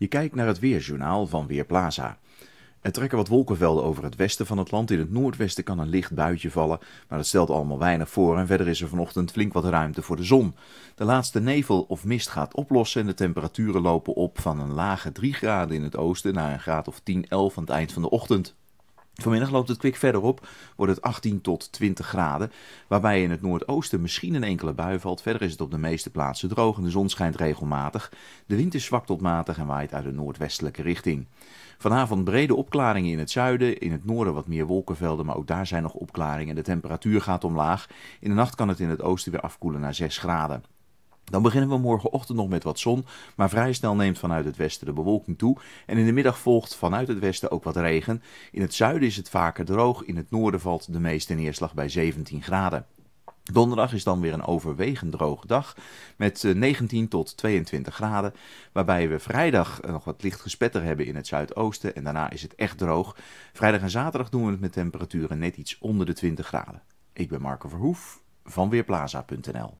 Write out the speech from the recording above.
Je kijkt naar het weerjournaal van Weerplaza. Er trekken wat wolkenvelden over het westen van het land. In het noordwesten kan een licht buitje vallen, maar dat stelt allemaal weinig voor. En verder is er vanochtend flink wat ruimte voor de zon. De laatste nevel of mist gaat oplossen en de temperaturen lopen op van een lage 3 graden in het oosten naar een graad of 10, 11 aan het eind van de ochtend. Vanmiddag loopt het kwik verder op, wordt het 18 tot 20 graden, waarbij in het noordoosten misschien een enkele bui valt. Verder is het op de meeste plaatsen droog en de zon schijnt regelmatig. De wind is zwak tot matig en waait uit de noordwestelijke richting. Vanavond brede opklaringen in het zuiden, in het noorden wat meer wolkenvelden, maar ook daar zijn nog opklaringen. De temperatuur gaat omlaag. In de nacht kan het in het oosten weer afkoelen naar 6 graden. Dan beginnen we morgenochtend nog met wat zon, maar vrij snel neemt vanuit het westen de bewolking toe. En in de middag volgt vanuit het westen ook wat regen. In het zuiden is het vaker droog, in het noorden valt de meeste neerslag bij 17 graden. Donderdag is dan weer een overwegend droge dag met 19 eh, tot 22 graden, waarbij we vrijdag eh, nog wat licht gespetter hebben in het zuidoosten en daarna is het echt droog. Vrijdag en zaterdag doen we het met temperaturen net iets onder de 20 graden. Ik ben Marco Verhoef van Weerplaza.nl.